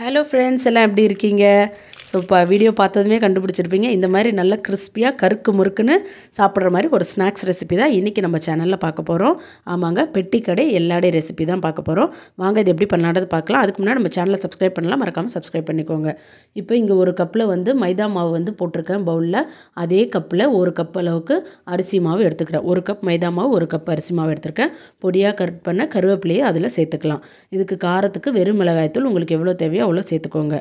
hello friends எல்லாம் எப்படி இருக்கீங்க ஸோ இப்போ வீடியோ பார்த்ததுமே கண்டுபிடிச்சிருப்பீங்க இந்த மாதிரி நல்ல கிறிஸ்பியாக கருக்கு முறுக்குன்னு சாப்பிட்ற மாதிரி ஒரு ஸ்நாக்ஸ் ரெசிபி தான் இன்றைக்கி நம்ம சேனலில் பார்க்க போகிறோம் ஆமாங்க பெட்டி கடை எல்லாடே ரெசிபி தான் பார்க்க போகிறோம் வாங்க இது எப்படி பண்ணலான்றது பார்க்கலாம் அதுக்கு முன்னாடி நம்ம சேனலை சப்ஸ்கிரைப் பண்ணலாம் மறக்காமல் சப்ஸ்கிரைப் பண்ணிக்கோங்க இப்போ இங்கே ஒரு கப்பில் வந்து மைதா மாவு வந்து போட்டிருக்கேன் பவுலில் அதே கப்பில் ஒரு கப் அளவுக்கு அரிசி மாவு எடுத்துக்கிறேன் ஒரு கப் மைதா மாவு ஒரு கப் அரிசி மாவு எடுத்துருக்கேன் பொடியாக கட் பண்ண கருவேப்பிலையை அதில் சேர்த்துக்கலாம் இதுக்கு காரத்துக்கு வெறும் மிளகாய்த்தூள் உங்களுக்கு எவ்வளோ தேவையோ அவ்வளோ சேர்த்துக்கோங்க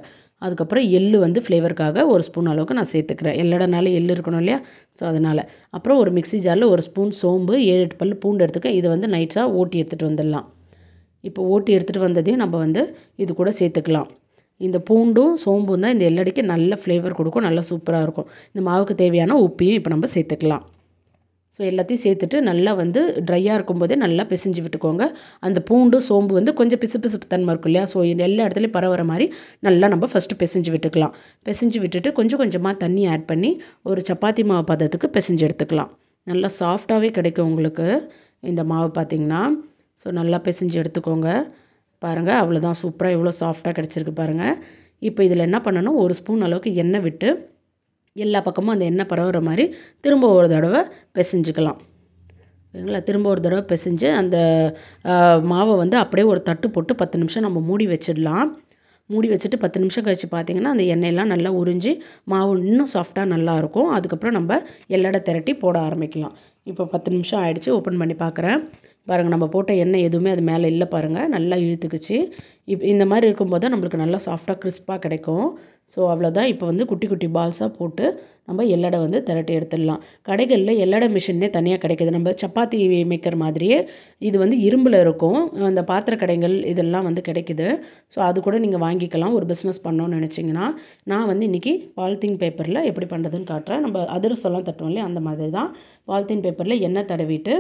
அதுக்கப்புறம் எள்ளு வந்து ஃப்ளேவருக்காக ஒரு ஸ்பூன் அளவுக்கு நான் சேர்த்துக்கிறேன் எல்லடனால எள் இருக்கணும் இல்லையா ஸோ அதனால் அப்புறம் ஒரு மிக்சி ஜாரில் ஒரு ஸ்பூன் சோம்பு ஏழு எட்டு பல் பூண்டு எடுத்துக்க இதை வந்து நைட்ஸாக ஓட்டி எடுத்துகிட்டு வந்துடலாம் இப்போ ஓட்டி எடுத்துகிட்டு வந்ததையும் நம்ம வந்து இது கூட சேர்த்துக்கலாம் இந்த பூண்டும் சோம்பும் தான் இந்த எல்லடிக்கு நல்ல ஃப்ளேவர் கொடுக்கும் நல்லா சூப்பராக இருக்கும் இந்த மாவுக்கு தேவையான உப்பையும் இப்போ நம்ம சேர்த்துக்கலாம் ஸோ எல்லாத்தையும் சேர்த்துட்டு நல்லா வந்து ட்ரையாக இருக்கும்போதே நல்லா பிசைஞ்சு விட்டுக்கோங்க அந்த பூண்டு சோம்பு வந்து கொஞ்சம் பிசு பிசுப்பு தன்மை இருக்கும் இல்லையா ஸோ எல்லா இடத்துலையும் பரவுற மாதிரி நல்லா நம்ம ஃபஸ்ட்டு பிசைஞ்சு விட்டுக்கலாம் பிசைஞ்சு விட்டுட்டு கொஞ்சம் கொஞ்சமாக தண்ணி ஆட் பண்ணி ஒரு சப்பாத்தி மாவு பதத்துக்கு பிசைஞ்சு எடுத்துக்கலாம் நல்லா சாஃப்டாகவே கிடைக்கும் உங்களுக்கு இந்த மாவு பார்த்திங்கன்னா ஸோ நல்லா பிசைஞ்சு எடுத்துக்கோங்க பாருங்கள் அவ்வளோதான் சூப்பராக எவ்வளோ சாஃப்டாக கிடச்சிருக்கு பாருங்கள் இப்போ இதில் என்ன பண்ணணும் ஒரு ஸ்பூன் அளவுக்கு எண்ணெய் விட்டு எல்லா பக்கமும் அந்த எண்ணெய் பரவுகிற மாதிரி திரும்ப ஒரு தடவை பிசைஞ்சிக்கலாம் சரிங்களா திரும்ப ஒரு தடவை பிசைஞ்சு அந்த மாவை வந்து அப்படியே ஒரு தட்டு போட்டு பத்து நிமிஷம் நம்ம மூடி வச்சிடலாம் மூடி வச்சுட்டு பத்து நிமிஷம் கழித்து பார்த்திங்கன்னா அந்த எண்ணெயெல்லாம் நல்லா உறிஞ்சி மாவு இன்னும் சாஃப்டாக நல்லாயிருக்கும் அதுக்கப்புறம் நம்ம எல்லடை திரட்டி போட ஆரம்பிக்கலாம் இப்போ பத்து நிமிஷம் ஆகிடுச்சு ஓப்பன் பண்ணி பார்க்குறேன் பாருங்கள் நம்ம போட்ட எண்ணெய் எதுவுமே அது மேலே இல்லை பாருங்கள் நல்லா இழுத்துக்குச்சு இப் இந்த மாதிரி இருக்கும்போது தான் நம்மளுக்கு நல்லா சாஃப்டாக கிறிஸ்பாக கிடைக்கும் ஸோ அவ்வளோதான் இப்போ வந்து குட்டி குட்டி பால்ஸாக போட்டு நம்ம எல்லடை வந்து திரட்டி எடுத்துடலாம் கடைகளில் எல்லடை மிஷின்னே தனியாக கிடைக்கிது நம்ம சப்பாத்தி மேய்க்கிற மாதிரியே இது வந்து இரும்பில் இருக்கும் அந்த பாத்திர கடைகள் இதெல்லாம் வந்து கிடைக்கிது ஸோ அது கூட நீங்கள் வாங்கிக்கலாம் ஒரு பிஸ்னஸ் பண்ணோன்னு நினச்சிங்கன்னா நான் வந்து இன்றைக்கி பாலித்தீன் பேப்பரில் எப்படி பண்ணுறதுன்னு காட்டுறேன் நம்ம அதிரசம்லாம் தட்டுவோம் இல்லையா அந்த மாதிரி தான் பாலித்தீன் பேப்பரில் எண்ணெய் தடவிட்டு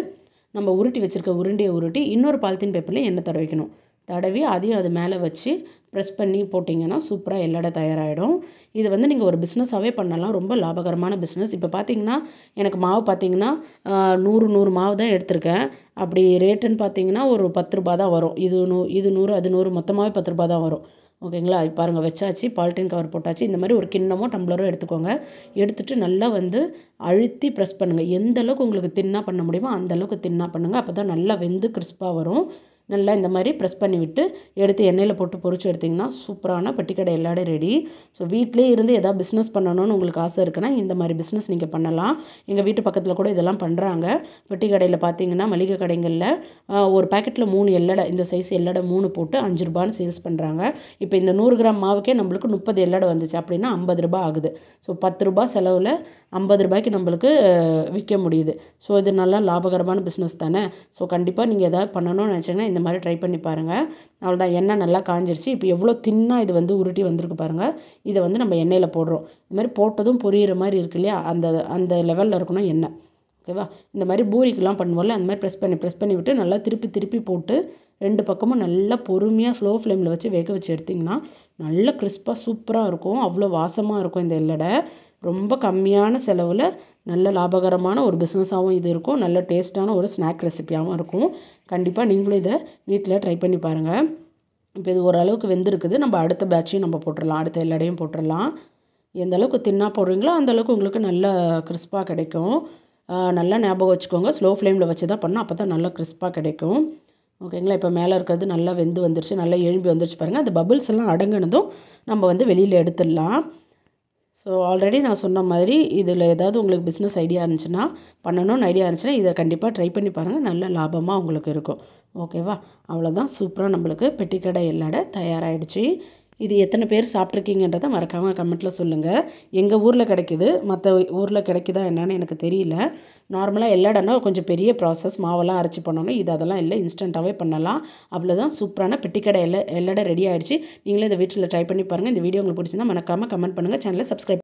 நம்ம உருட்டி வச்சுருக்க உருண்டையை உருட்டி இன்னொரு பாலித்தீன் பேப்பரில் எண்ணெய் தடவிக்கணும் தடவி அதையும் அது மேலே வச்சு ப்ரெஸ் பண்ணி போட்டிங்கன்னா சூப்பராக எல்லாடம் தயாராகிடும் இது வந்து நீங்கள் ஒரு பிஸ்னஸாகவே பண்ணலாம் ரொம்ப லாபகரமான பிஸ்னஸ் இப்போ பார்த்தீங்கன்னா எனக்கு மாவு பார்த்தீங்கன்னா நூறு நூறு மாவு தான் எடுத்திருக்கேன் அப்படி ரேட்டுன்னு பார்த்தீங்கன்னா ஒரு பத்து ரூபா தான் வரும் இது நூ இது நூறு அது நூறு மொத்தமாகவே பத்து ரூபா தான் வரும் ஓகேங்களா பாருங்கள் வச்சாச்சு பால்டின் கவர் போட்டாச்சு இந்த மாதிரி ஒரு கிண்ணமோ டம்ளரோ எடுத்துக்கோங்க எடுத்துகிட்டு நல்லா வந்து அழுத்தி ப்ரெஸ் பண்ணுங்கள் எந்த அளவுக்கு உங்களுக்கு தின்னா பண்ண முடியுமோ அந்தளவுக்கு தின்னாக பண்ணுங்கள் அப்போ தான் நல்லா வெந்து கிறிஸ்பாக வரும் நல்லா இந்த மாதிரி ப்ரெஸ் பண்ணி விட்டு எடுத்து எண்ணெயில் போட்டு பொறிச்சு எடுத்திங்கன்னா சூப்பரான பட்டிக்கடை எல்லாடையும் ரெடி ஸோ வீட்டிலே இருந்து எதாவது பிஸ்னஸ் பண்ணணும்னு உங்களுக்கு ஆசை இருக்குன்னா இந்த மாதிரி பிஸ்னஸ் நீங்கள் பண்ணலாம் எங்கள் வீட்டு பக்கத்தில் கூட இதெல்லாம் பண்ணுறாங்க பெட்டி கடையில் பார்த்தீங்கன்னா மளிகை கடைகளில் ஒரு பேக்கெட்டில் மூணு எல்லடை இந்த சைஸ் எல்லடை மூணு போட்டு அஞ்சு ரூபான்னு சேல்ஸ் பண்ணுறாங்க இப்போ இந்த நூறு கிராம் மாவுக்கே நம்மளுக்கு முப்பது எல்லடை வந்துச்சு அப்படின்னா ஐம்பது ரூபா ஆகுது ஸோ பத்து ரூபா செலவில் ஐம்பது ரூபாய்க்கு நம்மளுக்கு விற்க முடியுது ஸோ இது நல்லா லாபகரமான பிஸ்னஸ் தானே ஸோ கண்டிப்பாக நீங்கள் எதாவது பண்ணணும்னு நினச்சிங்கன்னா இந்த மாதிரி ட்ரை பண்ணி பாருங்கள் அவ்வளோதான் எண்ணெய் நல்லா காஞ்சிருச்சு இப்போ எவ்வளோ தின்னாக இது வந்து உருட்டி வந்திருக்கு பாருங்கள் இதை வந்து நம்ம எண்ணெயில் போடுறோம் இந்த மாதிரி போட்டதும் பொரியிற மாதிரி இருக்கு இல்லையா அந்த அந்த லெவலில் இருக்கணும் எண்ணெய் ஓகேவா இந்த மாதிரி பூரிக்கெலாம் பண்ணுவோம்ல அந்த மாதிரி ப்ரெஸ் பண்ணி ப்ரெஸ் பண்ணி விட்டு நல்லா திருப்பி திருப்பி போட்டு ரெண்டு பக்கமும் நல்லா பொறுமையாக ஸ்லோ ஃப்ளேமில் வச்சு வேக வச்சு எடுத்திங்கன்னா நல்லா கிறிஸ்பாக சூப்பராக இருக்கும் அவ்வளோ வாசமாக இருக்கும் இந்த எல்லடை ரொம்ப கம்மியான செலவில் நல்ல லாபகரமான ஒரு பிஸ்னஸாகவும் இது இருக்கும் நல்ல டேஸ்ட்டான ஒரு ஸ்நாக் ரெசிப்பியாகவும் இருக்கும் கண்டிப்பாக நீங்களும் இதை வீட்டில் ட்ரை பண்ணி பாருங்கள் இப்போ இது ஓரளவுக்கு வெந்திருக்குது நம்ம அடுத்த பேட்சையும் நம்ம போட்டுடலாம் அடுத்த எல்லாடையும் போட்டுடலாம் எந்த அளவுக்கு தின்னாக போடுறீங்களோ அந்தளவுக்கு உங்களுக்கு நல்ல கிறிஸ்பாக கிடைக்கும் நல்லா ஞாபகம் வச்சுக்கோங்க ஸ்லோ ஃப்ளேமில் வச்சு தான் பண்ணால் அப்போ தான் நல்லா கிறிஸ்பாக கிடைக்கும் ஓகேங்களா இப்போ மேலே இருக்கிறது நல்லா வெந்து வந்துருச்சு நல்லா எழும்பி வந்துருச்சு பாருங்கள் அந்த பபுள்ஸ் எல்லாம் அடங்கினதும் நம்ம வந்து வெளியில் எடுத்துடலாம் ஸோ ஆல்ரெடி நான் சொன்ன மாதிரி இதில் ஏதாவது உங்களுக்கு பிஸ்னஸ் ஐடியா இருந்துச்சுன்னா பண்ணணும்னு ஐடியா இருந்துச்சுன்னா இதை கண்டிப்பாக ட்ரை பண்ணி பாருங்கள் நல்ல லாபமாக உங்களுக்கு இருக்கும் ஓகேவா அவ்வளோதான் சூப்பராக நம்மளுக்கு பெட்டிக்கடை எல்லாடை தயாராகிடுச்சு இது எத்தனை பேர் சாப்பிட்ருக்கீங்கன்றதை மறக்காமல் கமெண்ட்டில் சொல்லுங்கள் எங்கள் ஊரில் கிடைக்கிது மற்ற ஊரில் கிடைக்குதா என்னன்னு எனக்கு தெரியல நார்மலாக எல்லா இடம்னா கொஞ்சம் பெரிய ப்ராசஸ் மாவெல்லாம் அரைச்சி பண்ணணும் இது அதெல்லாம் இல்லை இன்ஸ்டண்ட்டாகவே பண்ணலாம் அவ்வளோதான் சூப்பரான பெட்டிக்கடை எல்லா எல்லா ரெடி ஆகிடுச்சு நீங்களே இந்த வீட்டில் ட்ரை பண்ணி பாருங்கள் இந்த வீடியோ உங்களுக்கு பிடிச்சிருந்தால் மறக்காமல் கமெண்ட் பண்ணுங்கள் சேனலை சப்ஸ்கிரைப்